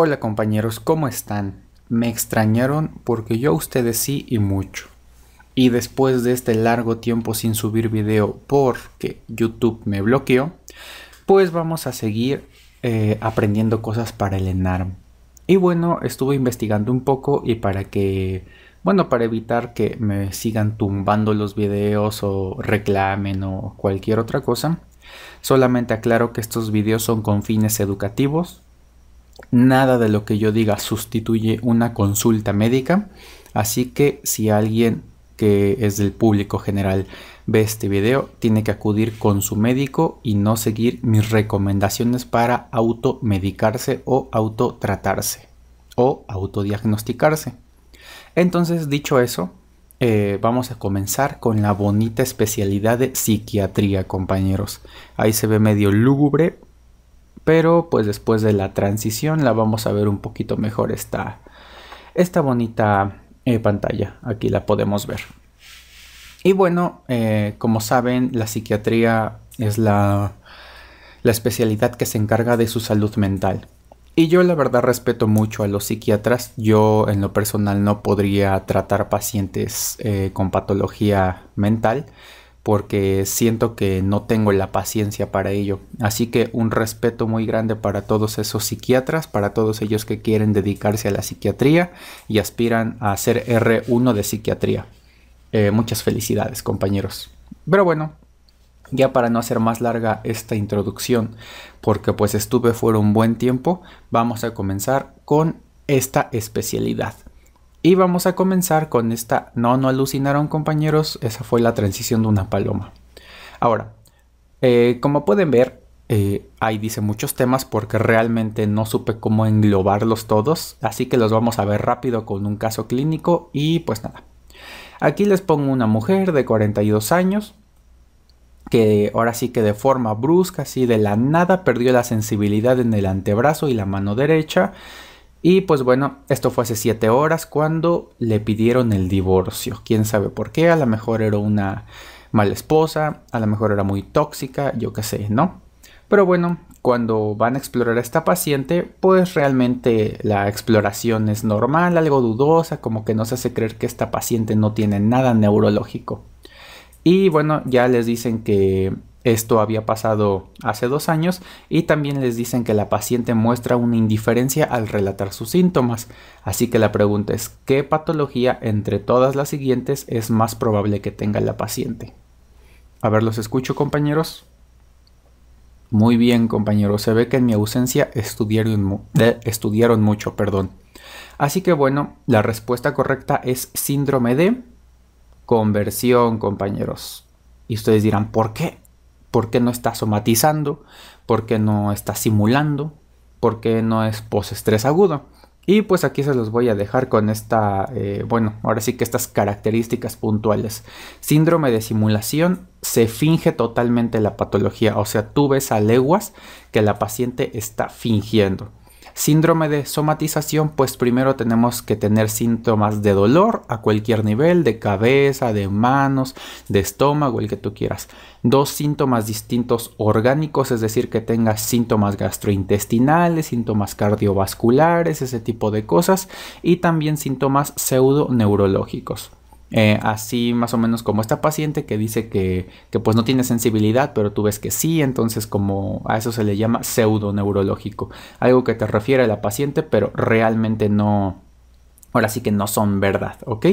Hola compañeros, ¿cómo están? Me extrañaron porque yo a ustedes sí y mucho. Y después de este largo tiempo sin subir video porque YouTube me bloqueó, pues vamos a seguir eh, aprendiendo cosas para el ENARM. Y bueno, estuve investigando un poco y para que, bueno, para evitar que me sigan tumbando los videos o reclamen o cualquier otra cosa, solamente aclaro que estos videos son con fines educativos, Nada de lo que yo diga sustituye una consulta médica, así que si alguien que es del público general ve este video, tiene que acudir con su médico y no seguir mis recomendaciones para automedicarse o autotratarse o autodiagnosticarse. Entonces, dicho eso, eh, vamos a comenzar con la bonita especialidad de psiquiatría, compañeros. Ahí se ve medio lúgubre, pero pues después de la transición la vamos a ver un poquito mejor esta, esta bonita eh, pantalla, aquí la podemos ver. Y bueno, eh, como saben, la psiquiatría es la, especialidad que se encarga de su salud mental. Y yo la verdad respeto mucho a los psiquiatras. Yo en lo personal no podría tratar pacientes eh, con patología mental porque siento que no tengo la paciencia para ello. Así que un respeto muy grande para todos esos psiquiatras, para todos ellos que quieren dedicarse a la psiquiatría y aspiran a ser R1 de psiquiatría. Eh, muchas felicidades, compañeros. Pero bueno, ya para no hacer más larga esta introducción, porque pues estuve fuera un buen tiempo, vamos a comenzar con esta especialidad. Y vamos a comenzar con esta. No, no alucinaron compañeros. Esa fue la transición de una paloma. Ahora, eh, como pueden ver, eh, ahí dice muchos temas porque realmente no supe cómo englobarlos todos. Así que los vamos a ver rápido con un caso clínico y pues nada. Aquí les pongo una mujer de 42 años que ahora sí que de forma brusca, así de la nada, perdió la sensibilidad en el antebrazo y la mano derecha y pues bueno, esto fue hace 7 horas cuando le pidieron el divorcio. Quién sabe por qué, a lo mejor era una mala esposa, a lo mejor era muy tóxica, yo qué sé, ¿no? Pero bueno, cuando van a explorar a esta paciente, pues realmente la exploración es normal, algo dudosa, como que no se hace creer que esta paciente no tiene nada neurológico. Y bueno, ya les dicen que esto había pasado hace dos años y también les dicen que la paciente muestra una indiferencia al relatar sus síntomas. Así que la pregunta es, ¿qué patología entre todas las siguientes es más probable que tenga la paciente? A ver, los escucho compañeros. Muy bien compañeros, se ve que en mi ausencia estudiaron, estudiaron mucho, perdón. Así que bueno, la respuesta correcta es síndrome de conversión compañeros. Y ustedes dirán, ¿por qué? ¿Por qué no está somatizando? ¿Por qué no está simulando? ¿Por qué no es postestrés agudo? Y pues aquí se los voy a dejar con esta, eh, bueno, ahora sí que estas características puntuales. Síndrome de simulación, se finge totalmente la patología, o sea, tú ves a leguas que la paciente está fingiendo. Síndrome de somatización, pues primero tenemos que tener síntomas de dolor a cualquier nivel, de cabeza, de manos, de estómago, el que tú quieras. Dos síntomas distintos orgánicos, es decir, que tengas síntomas gastrointestinales, síntomas cardiovasculares, ese tipo de cosas, y también síntomas pseudoneurológicos. Eh, así más o menos como esta paciente que dice que, pues no tiene sensibilidad, pero tú ves que sí, entonces como a eso se le llama neurológico algo que te refiere a la paciente, pero realmente no, ahora sí que no son verdad, ¿ok?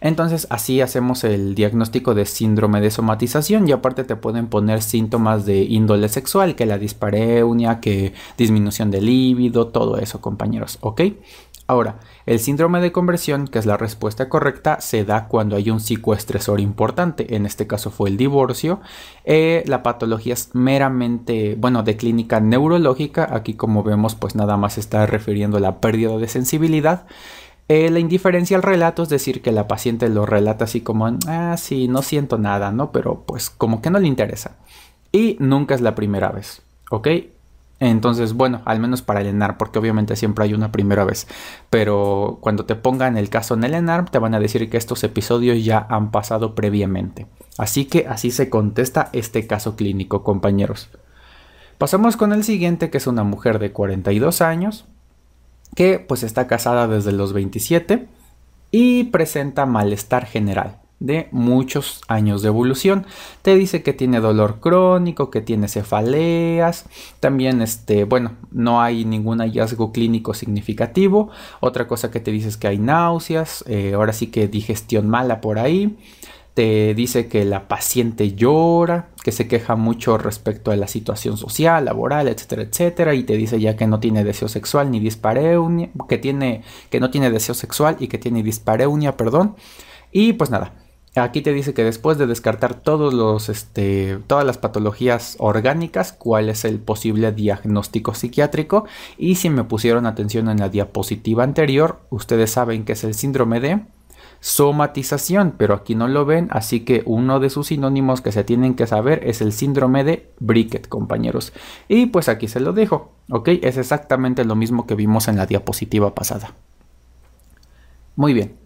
Entonces así hacemos el diagnóstico de síndrome de somatización y aparte te pueden poner síntomas de índole sexual, que la dispareunia, que disminución de líbido, todo eso compañeros, ¿ok? Ahora, el síndrome de conversión, que es la respuesta correcta, se da cuando hay un psicoestresor importante, en este caso fue el divorcio. Eh, la patología es meramente, bueno, de clínica neurológica, aquí como vemos pues nada más está refiriendo a la pérdida de sensibilidad. Eh, la indiferencia al relato es decir que la paciente lo relata así como, ah, sí, no siento nada, ¿no? Pero pues como que no le interesa. Y nunca es la primera vez, ¿ok? Entonces, bueno, al menos para el ENAR, porque obviamente siempre hay una primera vez. Pero cuando te pongan el caso en el ENARM, te van a decir que estos episodios ya han pasado previamente. Así que así se contesta este caso clínico, compañeros. Pasamos con el siguiente, que es una mujer de 42 años, que pues está casada desde los 27 y presenta malestar general de muchos años de evolución. Te dice que tiene dolor crónico, que tiene cefaleas, también este, bueno, no hay ningún hallazgo clínico significativo. Otra cosa que te dice es que hay náuseas, eh, ahora sí que digestión mala por ahí. Te dice que la paciente llora, que se queja mucho respecto a la situación social, laboral, etcétera, etcétera, y te dice ya que no tiene deseo sexual ni dispareunia, que tiene que no tiene deseo sexual y que tiene dispareunia, perdón. Y pues nada, Aquí te dice que después de descartar todos los, este, todas las patologías orgánicas, cuál es el posible diagnóstico psiquiátrico. Y si me pusieron atención en la diapositiva anterior, ustedes saben que es el síndrome de somatización, pero aquí no lo ven, así que uno de sus sinónimos que se tienen que saber es el síndrome de Brickett, compañeros. Y pues aquí se lo dejo, ¿ok? Es exactamente lo mismo que vimos en la diapositiva pasada. Muy bien,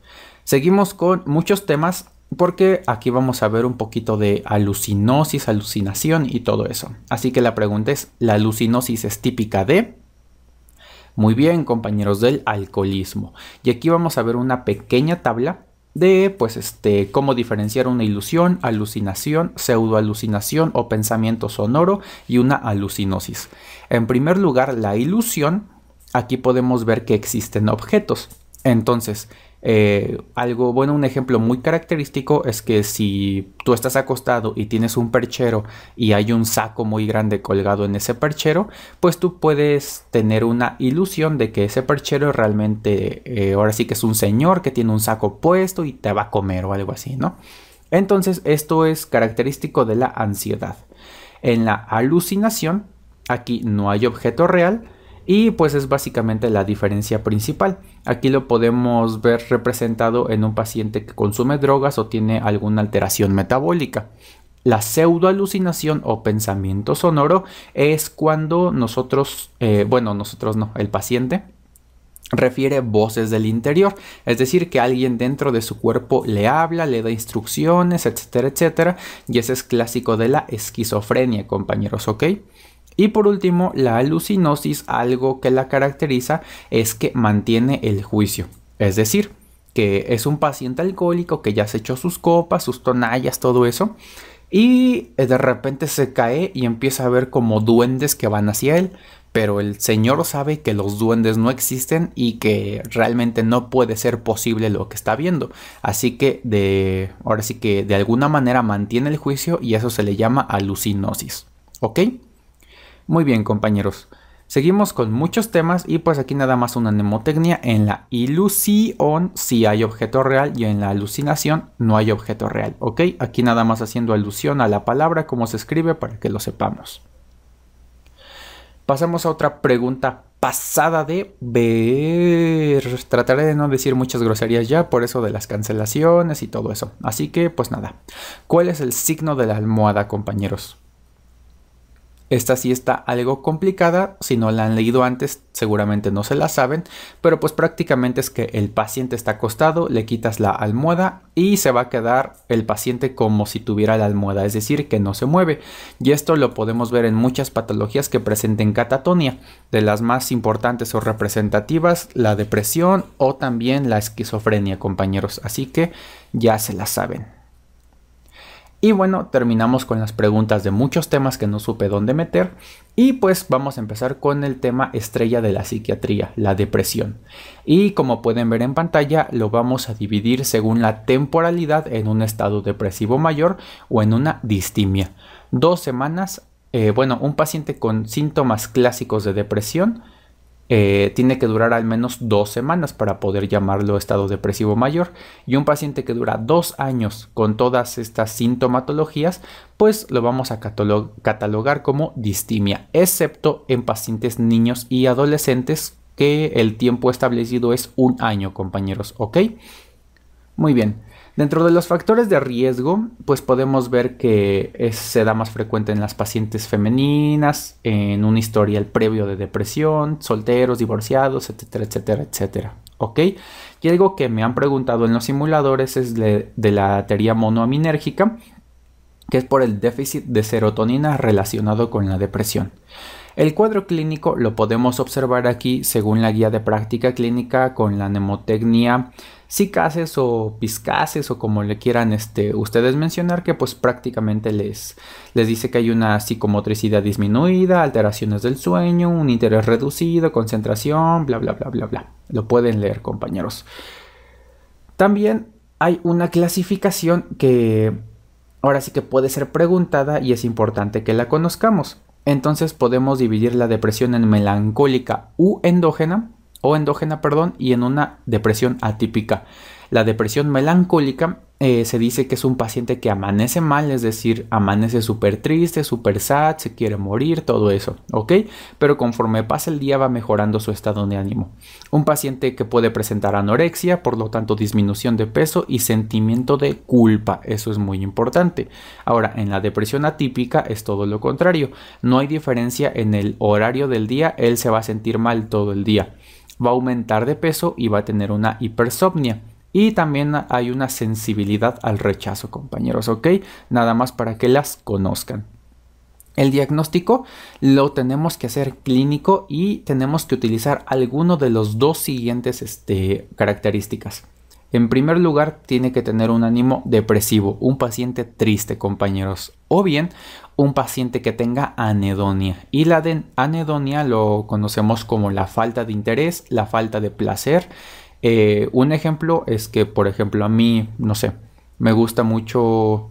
seguimos con muchos temas porque aquí vamos a ver un poquito de alucinosis, alucinación y todo eso. Así que la pregunta es, ¿la alucinosis es típica de? Muy bien, compañeros del alcoholismo. Y aquí vamos a ver una pequeña tabla de pues este cómo diferenciar una ilusión, alucinación, pseudoalucinación o pensamiento sonoro y una alucinosis. En primer lugar, la ilusión, aquí podemos ver que existen objetos. Entonces, eh, algo bueno, un ejemplo muy característico es que si tú estás acostado y tienes un perchero y hay un saco muy grande colgado en ese perchero, pues tú puedes tener una ilusión de que ese perchero realmente eh, ahora sí que es un señor que tiene un saco puesto y te va a comer o algo así, ¿no? Entonces esto es característico de la ansiedad. En la alucinación, aquí no hay objeto real, y pues es básicamente la diferencia principal. Aquí lo podemos ver representado en un paciente que consume drogas o tiene alguna alteración metabólica. La pseudoalucinación o pensamiento sonoro es cuando nosotros, eh, bueno, nosotros no, el paciente refiere voces del interior, es decir, que alguien dentro de su cuerpo le habla, le da instrucciones, etcétera, etcétera, y ese es clásico de la esquizofrenia, compañeros, ¿ok? Y por último, la alucinosis, algo que la caracteriza es que mantiene el juicio. Es decir, que es un paciente alcohólico que ya se echó sus copas, sus tonallas, todo eso. Y eh, de repente se cae y empieza a ver como duendes que van hacia él. Pero el señor sabe que los duendes no existen y que realmente no puede ser posible lo que está viendo. Así que de. Ahora sí que de alguna manera mantiene el juicio y eso se le llama alucinosis. ¿Ok? Muy bien compañeros, seguimos con muchos temas y pues aquí nada más una mnemotecnia. En la ilusión sí hay objeto real y en la alucinación no hay objeto real, ¿ok? Aquí nada más haciendo alusión a la palabra, cómo se escribe para que lo sepamos. Pasamos a otra pregunta pasada de ver. Trataré de no decir muchas groserías ya, por eso de las cancelaciones y todo eso. Así que, pues nada. ¿Cuál es el signo de la almohada, compañeros? Esta sí está algo complicada, si no la han leído antes seguramente no se la saben, pero pues prácticamente es que el paciente está acostado, le quitas la almohada y se va a quedar el paciente como si tuviera la almohada, es decir, que no se mueve. Y esto lo podemos ver en muchas patologías que presenten catatonia, de las más importantes o representativas, la depresión o también la esquizofrenia, compañeros, así que ya se la saben. Y bueno, terminamos con las preguntas de muchos temas que no supe dónde meter. Y pues vamos a empezar con el tema estrella de la psiquiatría, la depresión. Y como pueden ver en pantalla, lo vamos a dividir según la temporalidad en un estado depresivo mayor o en una distimia. Dos semanas, eh, bueno, un paciente con síntomas clásicos de depresión eh, tiene que durar al menos dos semanas para poder llamarlo estado depresivo mayor y un paciente que dura dos años con todas estas sintomatologías pues lo vamos a catalogar como distimia excepto en pacientes niños y adolescentes que el tiempo establecido es un año compañeros ok muy bien Dentro de los factores de riesgo, pues podemos ver que se da más frecuente en las pacientes femeninas, en un historial previo de depresión, solteros, divorciados, etcétera, etcétera, etcétera. ¿Ok? Y algo que me han preguntado en los simuladores es de, de la teoría monoaminérgica, que es por el déficit de serotonina relacionado con la depresión. El cuadro clínico lo podemos observar aquí según la guía de práctica clínica con la nemotecnia cicases o piscases o como le quieran este, ustedes mencionar que pues prácticamente les, les dice que hay una psicomotricidad disminuida, alteraciones del sueño, un interés reducido, concentración, bla bla bla bla bla. Lo pueden leer compañeros. También hay una clasificación que ahora sí que puede ser preguntada y es importante que la conozcamos entonces podemos dividir la depresión en melancólica u endógena o endógena, perdón, y en una depresión atípica. La depresión melancólica eh, se dice que es un paciente que amanece mal, es decir, amanece súper triste, súper sad, se quiere morir, todo eso, ¿ok? Pero conforme pasa el día va mejorando su estado de ánimo. Un paciente que puede presentar anorexia, por lo tanto disminución de peso y sentimiento de culpa, eso es muy importante. Ahora, en la depresión atípica es todo lo contrario, no hay diferencia en el horario del día, él se va a sentir mal todo el día. Va a aumentar de peso y va a tener una hipersomnia y también hay una sensibilidad al rechazo, compañeros, ¿ok? Nada más para que las conozcan. El diagnóstico lo tenemos que hacer clínico y tenemos que utilizar alguno de los dos siguientes este, características. En primer lugar, tiene que tener un ánimo depresivo, un paciente triste, compañeros, o bien un paciente que tenga anedonia. Y la anedonia lo conocemos como la falta de interés, la falta de placer eh, un ejemplo es que, por ejemplo, a mí, no sé, me gusta mucho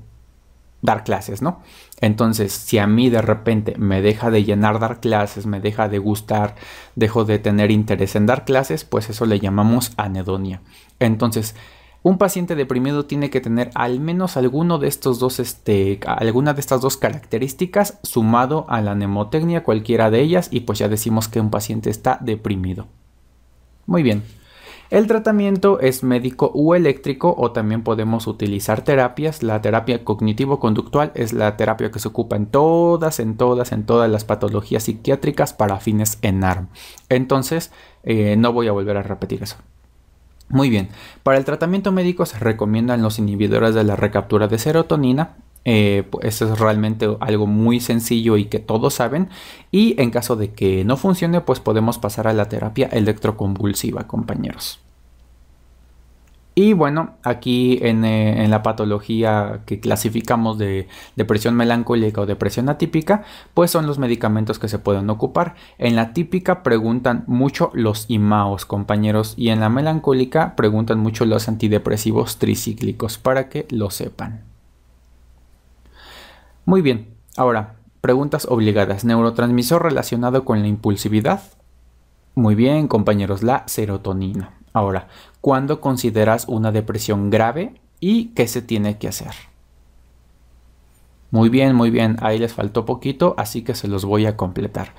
dar clases, ¿no? Entonces, si a mí de repente me deja de llenar dar clases, me deja de gustar, dejo de tener interés en dar clases, pues eso le llamamos anedonia. Entonces, un paciente deprimido tiene que tener al menos alguno de estos dos, este, alguna de estas dos características sumado a la nemotecnia, cualquiera de ellas, y pues ya decimos que un paciente está deprimido. Muy bien. El tratamiento es médico u eléctrico o también podemos utilizar terapias. La terapia cognitivo-conductual es la terapia que se ocupa en todas, en todas, en todas las patologías psiquiátricas para fines en arm. Entonces, eh, no voy a volver a repetir eso. Muy bien, para el tratamiento médico se recomiendan los inhibidores de la recaptura de serotonina, eh, eso es realmente algo muy sencillo y que todos saben. Y en caso de que no funcione, pues podemos pasar a la terapia electroconvulsiva, compañeros. Y bueno, aquí en, eh, en, la patología que clasificamos de depresión melancólica o depresión atípica, pues son los medicamentos que se pueden ocupar. En la típica preguntan mucho los IMAOs, compañeros, y en la melancólica preguntan mucho los antidepresivos tricíclicos, para que lo sepan. Muy bien, ahora, preguntas obligadas. Neurotransmisor relacionado con la impulsividad. Muy bien, compañeros, la serotonina. Ahora, ¿cuándo consideras una depresión grave y qué se tiene que hacer? Muy bien, muy bien, ahí les faltó poquito, así que se los voy a completar.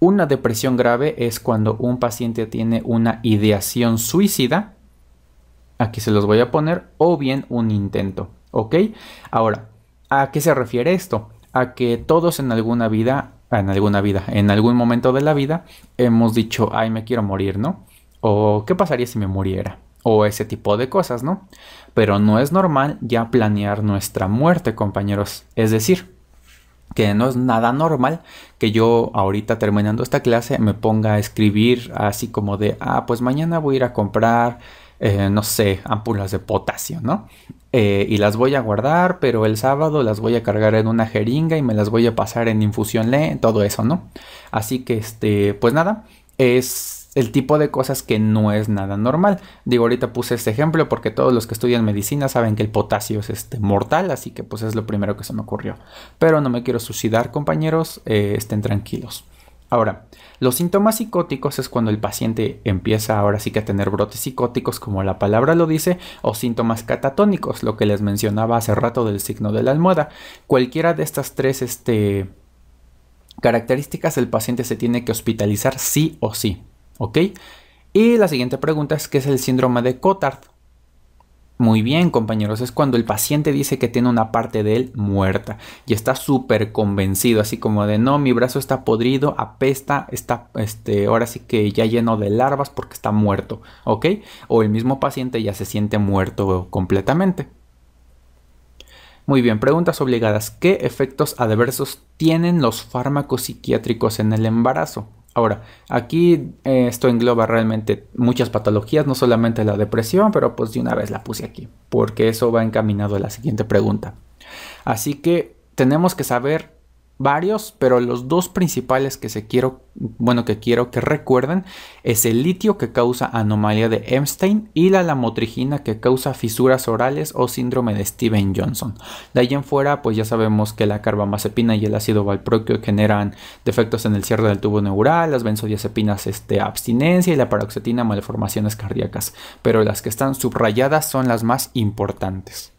Una depresión grave es cuando un paciente tiene una ideación suicida, aquí se los voy a poner, o bien un intento, ¿ok? Ahora, ¿A qué se refiere esto? A que todos en alguna vida, en alguna vida, en algún momento de la vida, hemos dicho, ay, me quiero morir, ¿no? O qué pasaría si me muriera. O ese tipo de cosas, ¿no? Pero no es normal ya planear nuestra muerte, compañeros. Es decir, que no es nada normal que yo ahorita terminando esta clase me ponga a escribir así como de, ah, pues mañana voy a ir a comprar, eh, no sé, ampulas de potasio, ¿no? Eh, y las voy a guardar, pero el sábado las voy a cargar en una jeringa y me las voy a pasar en infusión le, todo eso, ¿no? Así que, este, pues nada, es el tipo de cosas que no es nada normal. Digo, ahorita puse este ejemplo porque todos los que estudian medicina saben que el potasio es este, mortal, así que pues es lo primero que se me ocurrió. Pero no me quiero suicidar, compañeros, eh, estén tranquilos. Ahora, los síntomas psicóticos es cuando el paciente empieza ahora sí que a tener brotes psicóticos, como la palabra lo dice, o síntomas catatónicos, lo que les mencionaba hace rato del signo de la almohada. Cualquiera de estas tres este, características, el paciente se tiene que hospitalizar sí o sí. ¿Ok? Y la siguiente pregunta es: ¿qué es el síndrome de Cotard? Muy bien, compañeros, es cuando el paciente dice que tiene una parte de él muerta y está súper convencido, así como de no, mi brazo está podrido, apesta, está, este, ahora sí que ya lleno de larvas porque está muerto, ¿ok? O el mismo paciente ya se siente muerto completamente. Muy bien, preguntas obligadas. ¿Qué efectos adversos tienen los fármacos psiquiátricos en el embarazo? Ahora, aquí eh, esto engloba realmente muchas patologías, no solamente la depresión, pero pues de una vez la puse aquí, porque eso va encaminado a la siguiente pregunta. Así que tenemos que saber varios, pero los dos principales que se quiero, bueno, que quiero que recuerden es el litio que causa anomalía de Epstein y la lamotrigina que causa fisuras orales o síndrome de Steven Johnson. De ahí en fuera, pues ya sabemos que la carbamazepina y el ácido valproquio generan defectos en el cierre del tubo neural, las benzodiazepinas este, abstinencia y la paroxetina malformaciones cardíacas, pero las que están subrayadas son las más importantes.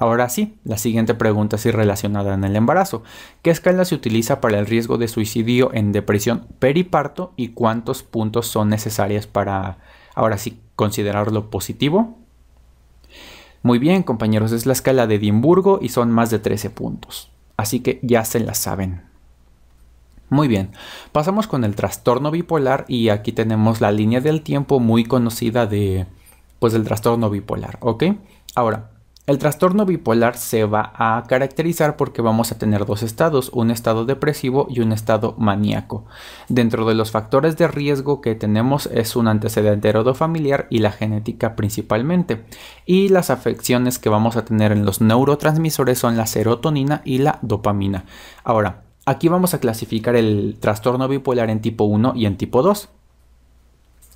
Ahora sí, la siguiente pregunta es relacionada en el embarazo. ¿Qué escala se utiliza para el riesgo de suicidio en depresión periparto y cuántos puntos son necesarios para, ahora sí, considerarlo positivo? Muy bien, compañeros, es la escala de Edimburgo y son más de 13 puntos. Así que ya se la saben. Muy bien, pasamos con el trastorno bipolar y aquí tenemos la línea del tiempo muy conocida de, pues, el trastorno bipolar, ¿ok? Ahora, el trastorno bipolar se va a caracterizar porque vamos a tener dos estados, un estado depresivo y un estado maníaco. Dentro de los factores de riesgo que tenemos es un antecedente familiar y la genética principalmente. Y las afecciones que vamos a tener en los neurotransmisores son la serotonina y la dopamina. Ahora, aquí vamos a clasificar el trastorno bipolar en tipo 1 y en tipo 2.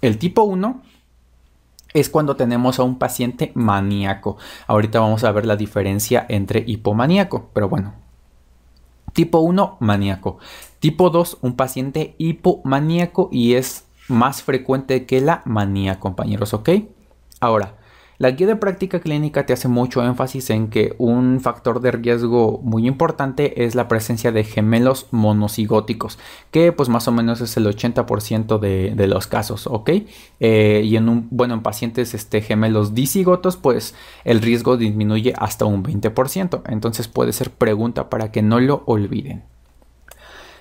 El tipo 1 es cuando tenemos a un paciente maníaco. Ahorita vamos a ver la diferencia entre hipomaníaco, pero bueno. Tipo 1, maníaco. Tipo 2, un paciente hipomaníaco y es más frecuente que la manía, compañeros, ¿ok? Ahora, la guía de práctica clínica te hace mucho énfasis en que un factor de riesgo muy importante es la presencia de gemelos monocigóticos, que pues más o menos es el 80% de, los casos, ¿ok? Eh, y en un, bueno, en pacientes este, gemelos disigotos, pues el riesgo disminuye hasta un 20%, entonces puede ser pregunta para que no lo olviden.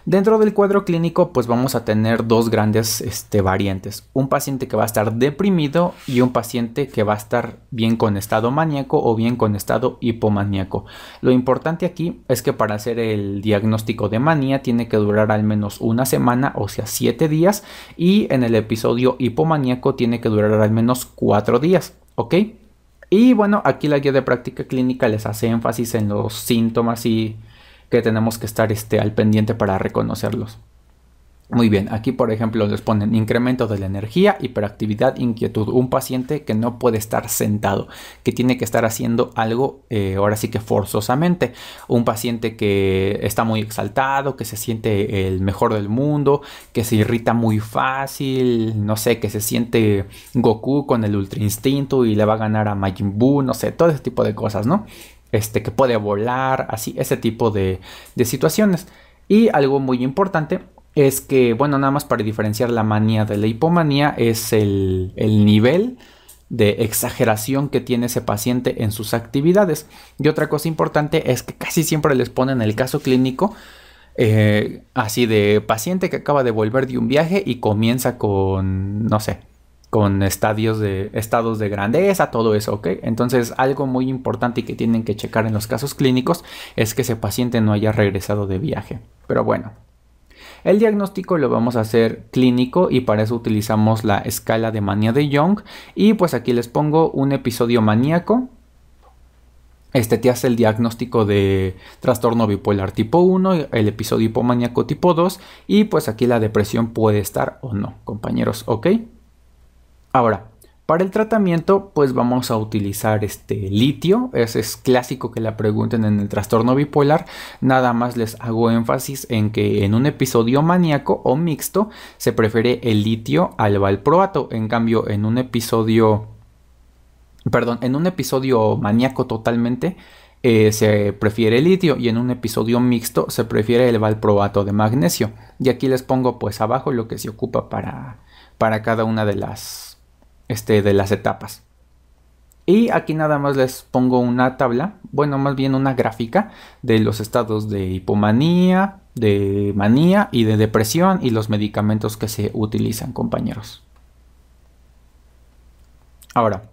Dentro del cuadro clínico pues vamos a tener dos grandes este, variantes, un paciente que va a estar deprimido y un paciente que va a estar bien con estado maníaco o bien con estado hipomaníaco. Lo importante aquí es que para hacer el diagnóstico de manía tiene que durar al menos una semana, o sea siete días, y en el episodio hipomaníaco tiene que durar al menos cuatro días, ¿ok? Y bueno, aquí la guía de práctica clínica les hace énfasis en los síntomas y que tenemos que estar este, al pendiente para reconocerlos. Muy bien, aquí por ejemplo les ponen incremento de la energía, hiperactividad, inquietud. Un paciente que no puede estar sentado, que tiene que estar haciendo algo eh, ahora sí que forzosamente. Un paciente que está muy exaltado, que se siente el mejor del mundo, que se irrita muy fácil, no sé, que se siente Goku con el ultra instinto y le va a ganar a Majin Buu, no sé, todo ese tipo de cosas, ¿no? este, que puede volar, así, ese tipo de, situaciones. Y algo muy importante es que, bueno, nada más para diferenciar la manía de la hipomanía es el, nivel de exageración que tiene ese paciente en sus actividades. Y otra cosa importante es que casi siempre les ponen el caso clínico eh, así de paciente que acaba de volver de un viaje y comienza con, no sé, con estadios de estados de grandeza, todo eso, ¿ok? Entonces, algo muy importante y que tienen que checar en los casos clínicos es que ese paciente no haya regresado de viaje. Pero bueno, el diagnóstico lo vamos a hacer clínico y para eso utilizamos la escala de manía de Young y pues aquí les pongo un episodio maníaco. Este te hace el diagnóstico de trastorno bipolar tipo 1, el episodio hipomaníaco tipo 2 y pues aquí la depresión puede estar o no, compañeros, ¿ok? Ahora, para el tratamiento, pues vamos a utilizar este litio. Es, es, clásico que la pregunten en el trastorno bipolar. Nada más les hago énfasis en que en un episodio maníaco o mixto se prefiere el litio al valproato. En cambio, en un episodio. Perdón, en un episodio maníaco totalmente. Eh, se prefiere el litio y en un episodio mixto se prefiere el valproato de magnesio. Y aquí les pongo pues abajo lo que se ocupa para, para cada una de las este, de las etapas. Y aquí nada más les pongo una tabla, bueno, más bien una gráfica de los estados de hipomanía, de manía y de depresión y los medicamentos que se utilizan, compañeros. Ahora,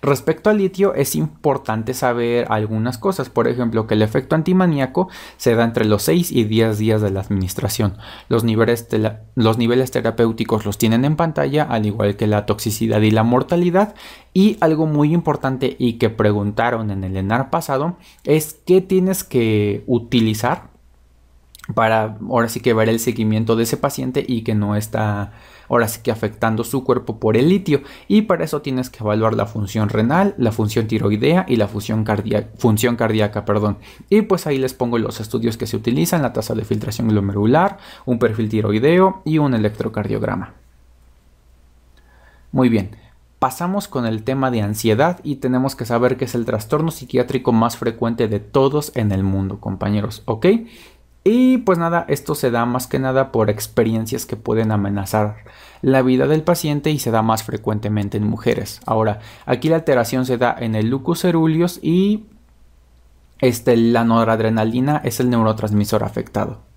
Respecto al litio es importante saber algunas cosas, por ejemplo que el efecto antimaníaco se da entre los 6 y 10 días de la administración. Los niveles, los niveles terapéuticos los tienen en pantalla, al igual que la toxicidad y la mortalidad. Y algo muy importante y que preguntaron en el ENAR pasado es qué tienes que utilizar para ahora sí que ver el seguimiento de ese paciente y que no está ahora sí que afectando su cuerpo por el litio y para eso tienes que evaluar la función renal, la función tiroidea y la función, cardíaca, perdón. Y pues ahí les pongo los estudios que se utilizan, la tasa de filtración glomerular, un perfil tiroideo y un electrocardiograma. Muy bien. Pasamos con el tema de ansiedad y tenemos que saber que es el trastorno psiquiátrico más frecuente de todos en el mundo, compañeros, ¿ok? Y pues nada, esto se da más que nada por experiencias que pueden amenazar la vida del paciente y se da más frecuentemente en mujeres. Ahora, aquí la alteración se da en el lucus ceruleus y este, la noradrenalina es el neurotransmisor afectado.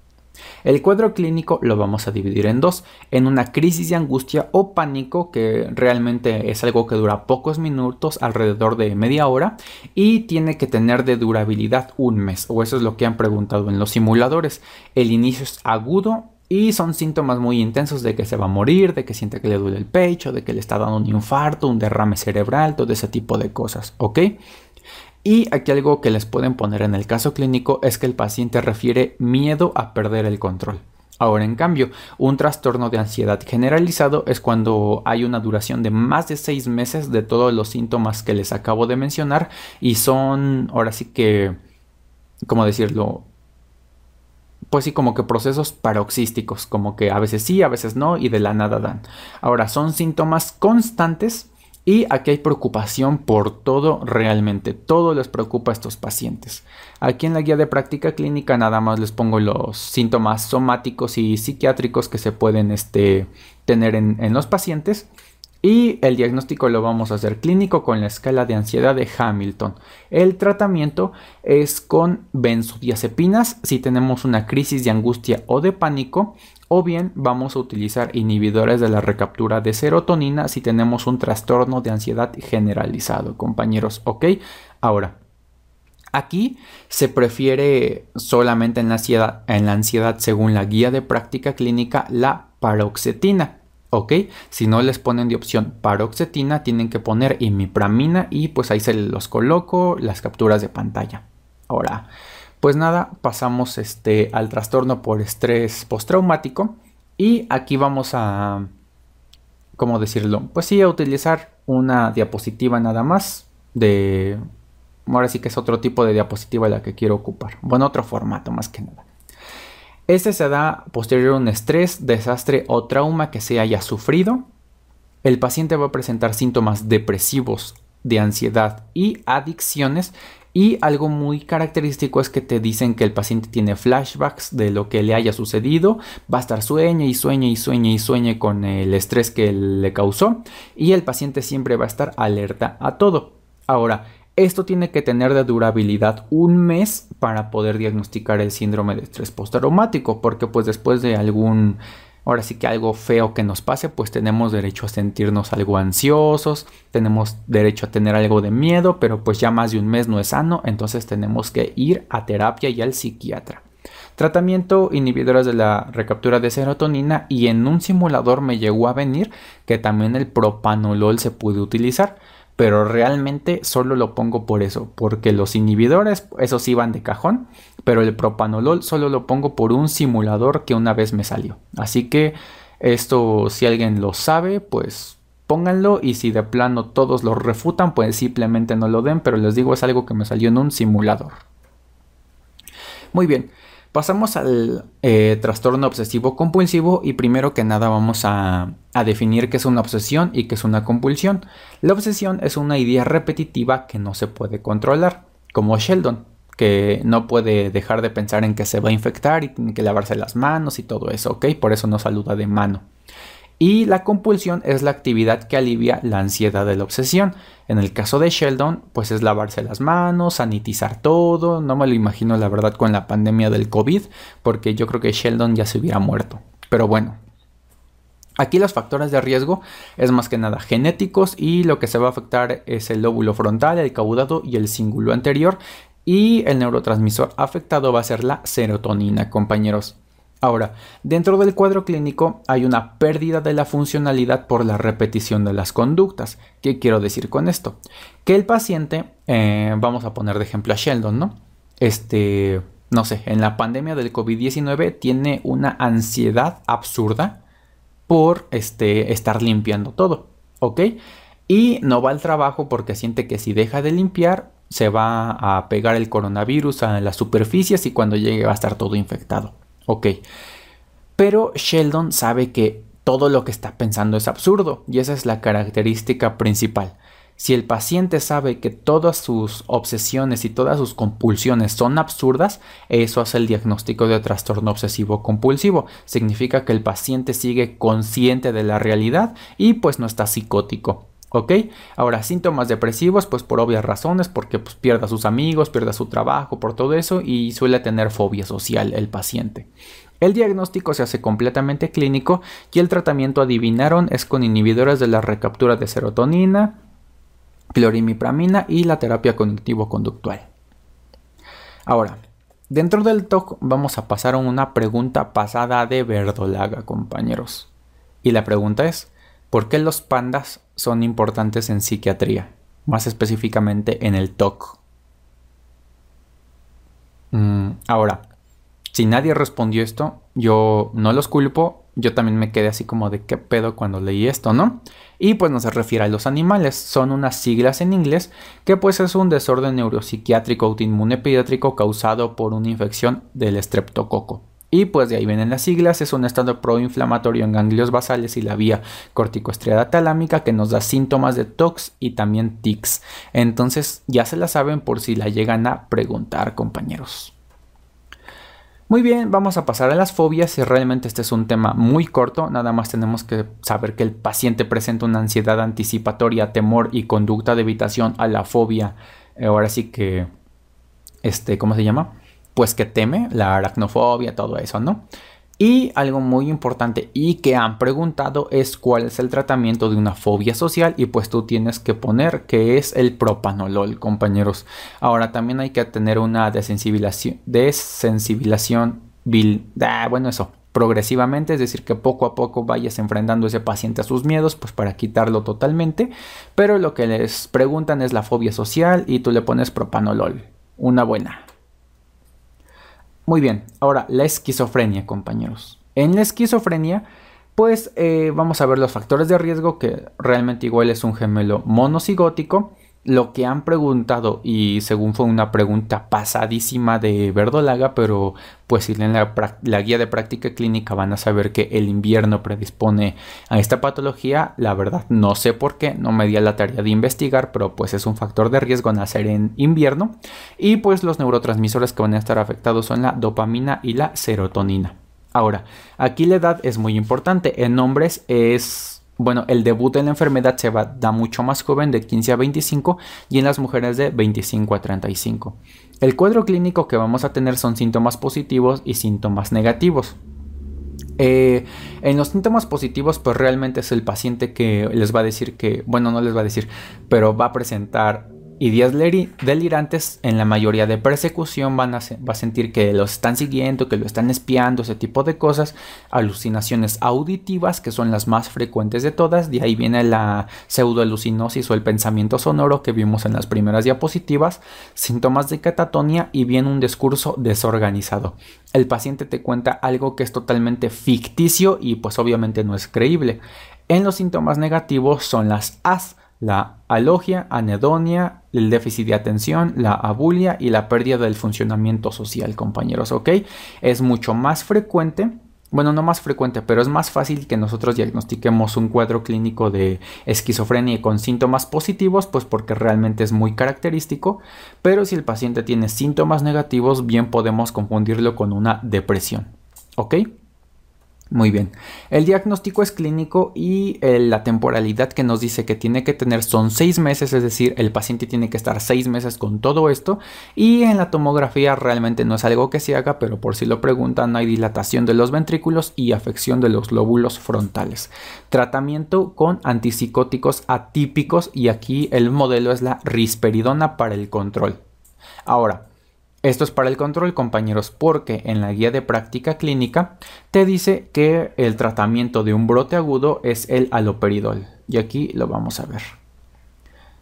El cuadro clínico lo vamos a dividir en dos, en una crisis de angustia o pánico, que realmente es algo que dura pocos minutos, alrededor de media hora, y tiene que tener de durabilidad un mes, o eso es lo que han preguntado en los simuladores. El inicio es agudo y son síntomas muy intensos de que se va a morir, de que siente que le duele el pecho, de que le está dando un infarto, un derrame cerebral, todo ese tipo de cosas, ¿ok? Y aquí algo que les pueden poner en el caso clínico es que el paciente refiere miedo a perder el control. Ahora, en cambio, un trastorno de ansiedad generalizado es cuando hay una duración de más de seis meses de todos los síntomas que les acabo de mencionar y son, ahora sí que, ¿cómo decirlo? Pues sí, como que procesos paroxísticos, como que a veces sí, a veces no y de la nada dan. Ahora, son síntomas constantes y aquí hay preocupación por todo realmente, todo les preocupa a estos pacientes. Aquí en la guía de práctica clínica nada más les pongo los síntomas somáticos y psiquiátricos que se pueden este, tener en los pacientes y el diagnóstico lo vamos a hacer clínico con la escala de ansiedad de Hamilton. El tratamiento es con benzodiazepinas si tenemos una crisis de angustia o de pánico. O bien vamos a utilizar inhibidores de la recaptura de serotonina si tenemos un trastorno de ansiedad generalizado, compañeros. ¿Ok? Ahora, Aquí se prefiere solamente en la, ansiedad, en la ansiedad, según la guía de práctica clínica, la paroxetina. ¿ok? Si no les ponen de opción paroxetina, tienen que poner imipramina y pues ahí se los coloco las capturas de pantalla. Ahora, pues nada, pasamos este, al trastorno por estrés postraumático y aquí vamos a, ¿cómo decirlo? Pues sí, a utilizar una diapositiva nada más de... Ahora sí que es otro tipo de diapositiva la que quiero ocupar. Bueno, otro formato más que nada. Este se da posterior a un estrés, desastre o trauma que se haya sufrido. El paciente va a presentar síntomas depresivos, de ansiedad y adicciones. Y algo muy característico es que te dicen que el paciente tiene flashbacks de lo que le haya sucedido, va a estar sueña y sueña y sueña y sueña con el estrés que le causó y el paciente siempre va a estar alerta a todo. Ahora, esto tiene que tener de durabilidad un mes para poder diagnosticar el síndrome de estrés postraumático, porque pues después de algún, ahora sí que algo feo que nos pase, pues tenemos derecho a sentirnos algo ansiosos, tenemos derecho a tener algo de miedo, pero pues ya más de un mes no es sano, entonces tenemos que ir a terapia y al psiquiatra. Tratamiento inhibidoras de la recaptura de serotonina y en un simulador me llegó a venir que también el propanolol se puede utilizar pero realmente solo lo pongo por eso, porque los inhibidores, esos sí van de cajón, pero el propanolol solo lo pongo por un simulador que una vez me salió. Así que esto, si alguien lo sabe, pues pónganlo y si de plano todos lo refutan, pues simplemente no lo den, pero les digo es algo que me salió en un simulador. Muy bien, Pasamos al eh, trastorno obsesivo compulsivo y primero que nada vamos a, a definir qué es una obsesión y qué es una compulsión. La obsesión es una idea repetitiva que no se puede controlar, como Sheldon, que no puede dejar de pensar en que se va a infectar y tiene que lavarse las manos y todo eso, ¿ok? Por eso no saluda de mano. Y la compulsión es la actividad que alivia la ansiedad de la obsesión. En el caso de Sheldon, pues es lavarse las manos, sanitizar todo. No me lo imagino, la verdad, con la pandemia del COVID, porque yo creo que Sheldon ya se hubiera muerto. Pero bueno. Aquí los factores de riesgo es más que nada genéticos y lo que se va a afectar es el lóbulo frontal, el caudado y el cíngulo anterior y el neurotransmisor afectado va a ser la serotonina, compañeros. Ahora, dentro del cuadro clínico hay una pérdida de la funcionalidad por la repetición de las conductas. ¿Qué quiero decir con esto? Que el paciente, eh, vamos a poner de ejemplo a Sheldon, ¿no? Este, no sé, en la pandemia del COVID-19 tiene una ansiedad absurda por este, estar limpiando todo, ¿ok? Y no va al trabajo porque siente que si deja de limpiar se va a pegar el coronavirus a las superficies y cuando llegue va a estar todo infectado. Ok. Pero Sheldon sabe que todo lo que está pensando es absurdo y esa es la característica principal. Si el paciente sabe que todas sus obsesiones y todas sus compulsiones son absurdas, eso hace el diagnóstico de trastorno obsesivo compulsivo. Significa que el paciente sigue consciente de la realidad y pues no está psicótico. ¿Ok? Ahora, síntomas depresivos, pues por obvias razones, porque pues, pierda sus amigos, pierda su trabajo, por todo eso, y suele tener fobia social el paciente. El diagnóstico se hace completamente clínico y el tratamiento, adivinaron, es con inhibidores de la recaptura de serotonina, clorimipramina y la terapia cognitivo-conductual. Ahora, dentro del TOC vamos a pasar a una pregunta pasada de verdolaga, compañeros. Y la pregunta es, ¿por qué los pandas son importantes en psiquiatría, más específicamente en el TOC. Mm, ahora, si nadie respondió esto, yo no los culpo, yo también me quedé así como de qué pedo cuando leí esto, ¿no? Y pues no se refiere a los animales, son unas siglas en inglés que pues es un desorden neuropsiquiátrico autoinmune pediátrico causado por una infección del estreptococo. Y pues de ahí vienen las siglas, es un estado proinflamatorio en ganglios basales y la vía corticoestriada talámica que nos da síntomas de TOX y también tics. Entonces ya se la saben por si la llegan a preguntar compañeros. Muy bien, vamos a pasar a las fobias y realmente este es un tema muy corto, nada más tenemos que saber que el paciente presenta una ansiedad anticipatoria, temor y conducta de evitación a la fobia. Eh, ahora sí que, este, ¿cómo se llama? pues que teme, la aracnofobia, todo eso, ¿no? Y algo muy importante y que han preguntado es cuál es el tratamiento de una fobia social y pues tú tienes que poner que es el propanolol, compañeros. Ahora también hay que tener una desensibilización, desensibilización vil, ah, bueno, eso, progresivamente, es decir, que poco a poco vayas enfrentando ese paciente a sus miedos, pues para quitarlo totalmente, pero lo que les preguntan es la fobia social y tú le pones propanolol, una buena. Muy bien, ahora la esquizofrenia, compañeros. En la esquizofrenia, pues eh, vamos a ver los factores de riesgo, que realmente igual es un gemelo monocigótico lo que han preguntado y según fue una pregunta pasadísima de verdolaga, pero pues si leen la, guía de práctica clínica van a saber que el invierno predispone a esta patología. La verdad no sé por qué, no me di a la tarea de investigar, pero pues es un factor de riesgo nacer en invierno. Y pues los neurotransmisores que van a estar afectados son la dopamina y la serotonina. Ahora, aquí la edad es muy importante. En hombres es bueno, el debut de la enfermedad se da mucho más joven, de 15 a 25, y en las mujeres de 25 a 35. El cuadro clínico que vamos a tener son síntomas positivos y síntomas negativos. Eh, en los síntomas positivos, pues realmente es el paciente que les va a decir que, bueno, no les va a decir, pero va a presentar y días delirantes, en la mayoría de persecución van a va a sentir que lo están siguiendo, que lo están espiando, ese tipo de cosas. Alucinaciones auditivas, que son las más frecuentes de todas. De ahí viene la pseudoalucinosis o el pensamiento sonoro que vimos en las primeras diapositivas. Síntomas de catatonia y viene un discurso desorganizado. El paciente te cuenta algo que es totalmente ficticio y pues obviamente no es creíble. En los síntomas negativos son las AS la alogia, anedonia, el déficit de atención, la abulia y la pérdida del funcionamiento social, compañeros, ¿ok? Es mucho más frecuente bueno, no más frecuente, pero es más fácil que nosotros diagnostiquemos un cuadro clínico de esquizofrenia con síntomas positivos, pues porque realmente es muy característico, pero si el paciente tiene síntomas negativos, bien podemos confundirlo con una depresión. ¿Ok? Muy bien. El diagnóstico es clínico y eh, la temporalidad que nos dice que tiene que tener son seis meses, es decir, el paciente tiene que estar seis meses con todo esto. Y en la tomografía realmente no es algo que se haga, pero por si lo preguntan, hay dilatación de los ventrículos y afección de los lóbulos frontales. Tratamiento con antipsicóticos atípicos y aquí el modelo es la risperidona para el control. Ahora, esto es para el control, compañeros, porque en la guía de práctica clínica te dice que el tratamiento de un brote agudo es el aloperidol. Y aquí lo vamos a ver.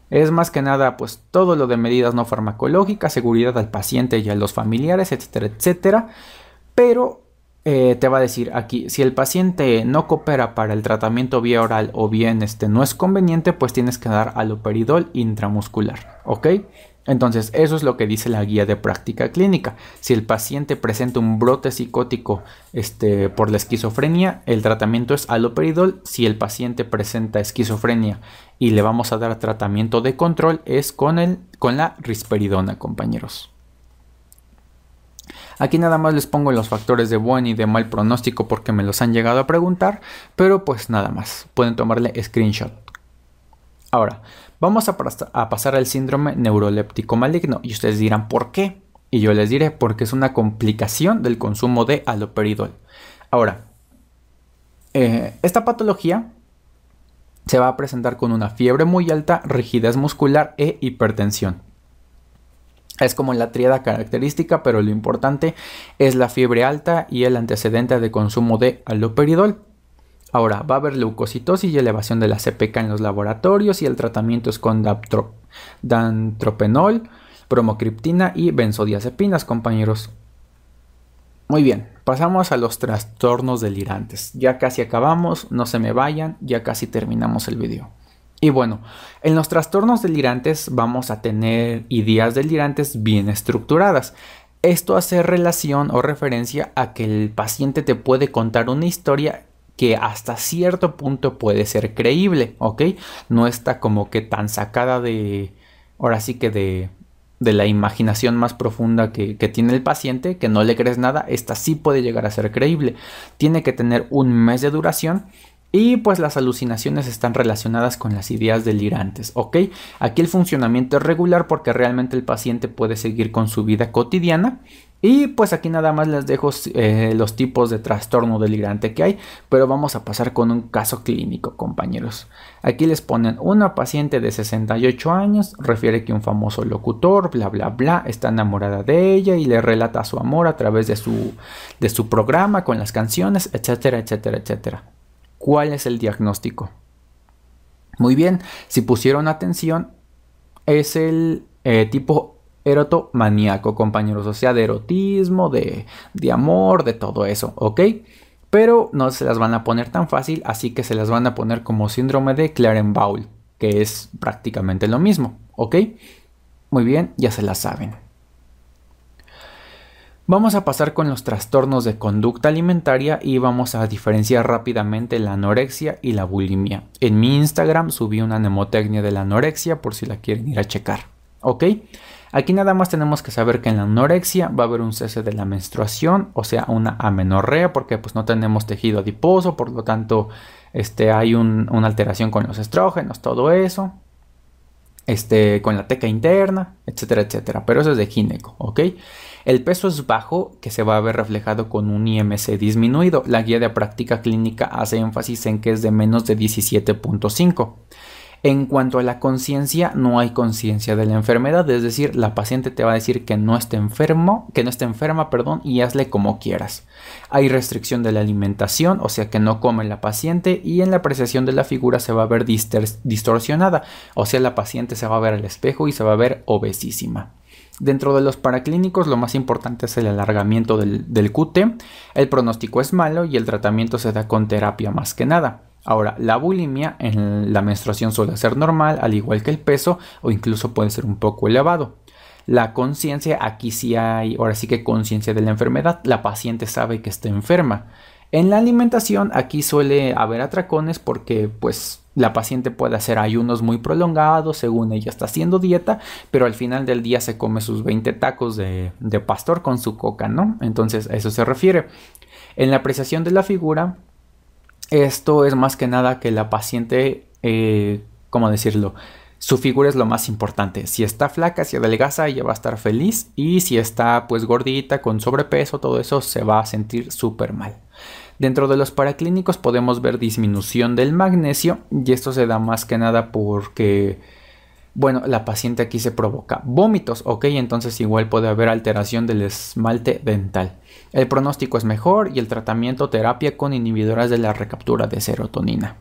Es más que nada, pues todo lo de medidas no farmacológicas, seguridad al paciente y a los familiares, etcétera, etcétera. Pero eh, te va a decir aquí, si el paciente no coopera para el tratamiento vía oral o bien este no es conveniente, pues tienes que dar aloperidol intramuscular, ¿ok? Entonces, eso es lo que dice la guía de práctica clínica. Si el paciente presenta un brote psicótico este, por la esquizofrenia, el tratamiento es aloperidol. Si el paciente presenta esquizofrenia y le vamos a dar tratamiento de control, es con, con la risperidona, compañeros. Aquí nada más les pongo los factores de buen y de mal pronóstico porque me los han llegado a preguntar, pero pues nada más, pueden tomarle screenshot. Ahora, Vamos a, pasar al síndrome neuroléptico maligno y ustedes dirán, ¿por qué? Y yo les diré, porque es una complicación del consumo de aloperidol. Ahora, eh, esta patología se va a presentar con una fiebre muy alta, rigidez muscular e hipertensión. Es como la triada característica, pero lo importante es la fiebre alta y el antecedente de consumo de aloperidol. Ahora, va a haber leucocitosis y elevación de la CPK en los laboratorios y el tratamiento es con dantropenol, promocriptina y benzodiazepinas, compañeros. Muy bien, pasamos a los trastornos delirantes. Ya casi acabamos, no se me vayan, ya casi terminamos el video. Y bueno, en los trastornos delirantes vamos a tener ideas delirantes bien estructuradas. Esto hace relación o referencia a que el paciente te puede contar una historia que hasta cierto punto puede ser creíble, ¿ok? No está como que tan sacada de, ahora sí que de, la imaginación más profunda que, que, tiene el paciente, que no le crees nada, esta sí puede llegar a ser creíble. Tiene que tener un mes de duración. Y pues las alucinaciones están relacionadas con las ideas delirantes, ¿ok? Aquí el funcionamiento es regular porque realmente el paciente puede seguir con su vida cotidiana y pues aquí nada más les dejo eh, los tipos de trastorno delirante que hay, pero vamos a pasar con un caso clínico, compañeros. Aquí les ponen una paciente de 68 años, refiere que un famoso locutor, bla, bla, bla, está enamorada de ella y le relata su amor a través de su, de su programa con las canciones, etcétera, etcétera, etcétera. ¿Cuál es el diagnóstico? Muy bien, si pusieron atención, es el eh, tipo eroto maníaco, compañeros. O sea, de erotismo, de, de amor, de todo eso, ¿ok? Pero no se las van a poner tan fácil, así que se las van a poner como síndrome de Clarenbaul, que es prácticamente lo mismo, ¿ok? Muy bien, ya se las saben. Vamos a pasar con los trastornos de conducta alimentaria y vamos a diferenciar rápidamente la anorexia y la bulimia. En mi Instagram subí una nemotecnia de la anorexia por si la quieren ir a checar. ¿Ok? Aquí nada más tenemos que saber que en la anorexia va a haber un cese de la menstruación, o sea, una amenorrea, porque pues no tenemos tejido adiposo, por lo tanto este, hay una alteración con los estrógenos, todo eso, este, con la teca interna, etcétera, etcétera. Pero eso es de gineco, ¿ok? El peso es bajo, que se va a ver reflejado con un IMC disminuido. La guía de práctica clínica hace énfasis en que es de menos de 17.5. En cuanto a la conciencia, no hay conciencia de la enfermedad, es decir, la paciente te va a decir que no está enfermo, que no está enferma, perdón, y hazle como quieras. Hay restricción de la alimentación, o sea que no come la paciente y en la apreciación de la figura se va a ver distorsionada, o sea la paciente se va a ver al espejo y se va a ver obesísima. Dentro de los paraclínicos lo más importante es el alargamiento del, del QT, el pronóstico es malo y el tratamiento se da con terapia más que nada. Ahora, la bulimia en la menstruación suele ser normal, al igual que el peso, o incluso puede ser un poco elevado. La conciencia, aquí sí hay, ahora sí que conciencia de la enfermedad, la paciente sabe que está enferma. En la alimentación aquí suele haber atracones porque pues la paciente puede hacer ayunos muy prolongados según ella está haciendo dieta, pero al final del día se come sus 20 tacos de, de pastor con su coca, ¿no? Entonces a eso se refiere. En la apreciación de la figura, esto es más que nada que la paciente, eh, ¿cómo decirlo? Su figura es lo más importante. Si está flaca, si adelgaza, ella va a estar feliz. Y si está pues gordita, con sobrepeso, todo eso, se va a sentir súper mal. Dentro de los paraclínicos podemos ver disminución del magnesio y esto se da más que nada porque bueno, la paciente aquí se provoca vómitos, ok, entonces igual puede haber alteración del esmalte dental. El pronóstico es mejor y el tratamiento terapia con inhibidoras de la recaptura de serotonina.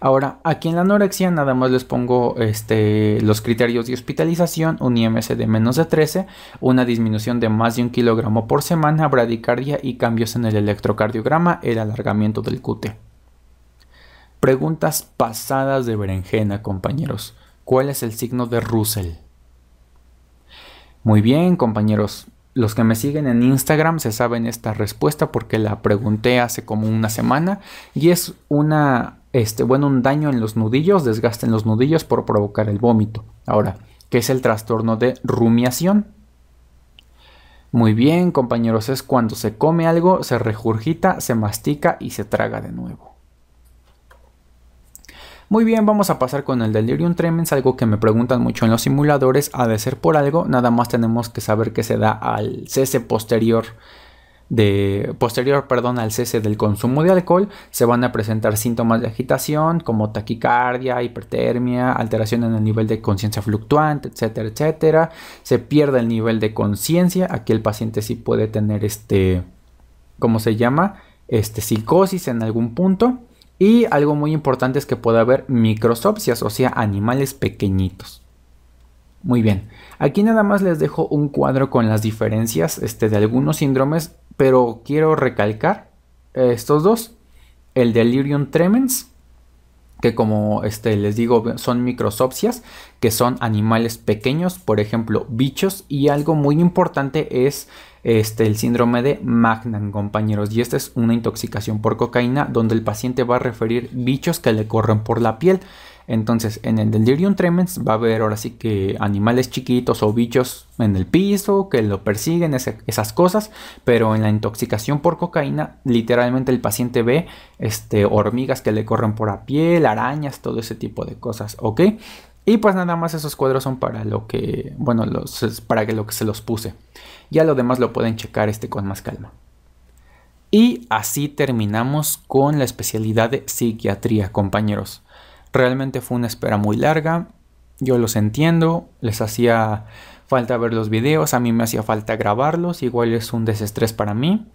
Ahora, aquí en la anorexia nada más les pongo este, los criterios de hospitalización, un IMC de menos de 13, una disminución de más de un kilogramo por semana, bradicardia y cambios en el electrocardiograma, el alargamiento del QT. Preguntas pasadas de berenjena, compañeros. ¿Cuál es el signo de Russell? Muy bien, compañeros. Los que me siguen en Instagram se saben esta respuesta porque la pregunté hace como una semana y es una este, bueno, un daño en los nudillos, desgaste en los nudillos por provocar el vómito. Ahora, ¿qué es el trastorno de rumiación? Muy bien, compañeros, es cuando se come algo, se regurgita, se mastica y se traga de nuevo. Muy bien, vamos a pasar con el delirium tremens, algo que me preguntan mucho en los simuladores, ha de ser por algo, nada más tenemos que saber que se da al cese posterior de posterior, perdón, al cese del consumo de alcohol, se van a presentar síntomas de agitación como taquicardia, hipertermia, alteración en el nivel de conciencia fluctuante, etcétera, etcétera. Se pierde el nivel de conciencia, aquí el paciente sí puede tener este ¿cómo se llama? este psicosis en algún punto y algo muy importante es que puede haber microsopsias, o sea, animales pequeñitos. Muy bien, aquí nada más les dejo un cuadro con las diferencias este, de algunos síndromes, pero quiero recalcar eh, estos dos, el delirium tremens que como este, les digo son microsopsias, que son animales pequeños, por ejemplo bichos, y algo muy importante es este, el síndrome de Magnan, compañeros, y esta es una intoxicación por cocaína donde el paciente va a referir bichos que le corren por la piel. Entonces, en el Delirium Tremens va a haber ahora sí que animales chiquitos o bichos en el piso que lo persiguen, esas cosas, pero en la intoxicación por cocaína, literalmente el paciente ve este, hormigas que le corren por la piel, arañas, todo ese tipo de cosas, ¿ok? Y pues nada más esos cuadros son para lo que, bueno, los, para que lo que se los puse. Ya lo demás lo pueden checar este con más calma. Y así terminamos con la especialidad de psiquiatría, compañeros. Realmente fue una espera muy larga, yo los entiendo, les hacía falta ver los videos, a mí me hacía falta grabarlos, igual es un desestrés para mí.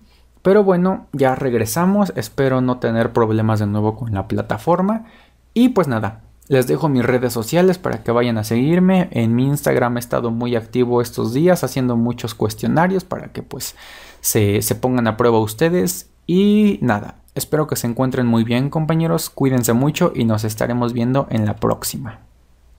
Pero bueno, ya regresamos, espero no tener problemas de nuevo con la plataforma. Y pues nada, les dejo mis redes sociales para que vayan a seguirme. En mi Instagram he estado muy activo estos días haciendo muchos cuestionarios para que pues se, se pongan a prueba ustedes. Y nada, Espero que se encuentren muy bien compañeros, cuídense mucho y nos estaremos viendo en la próxima.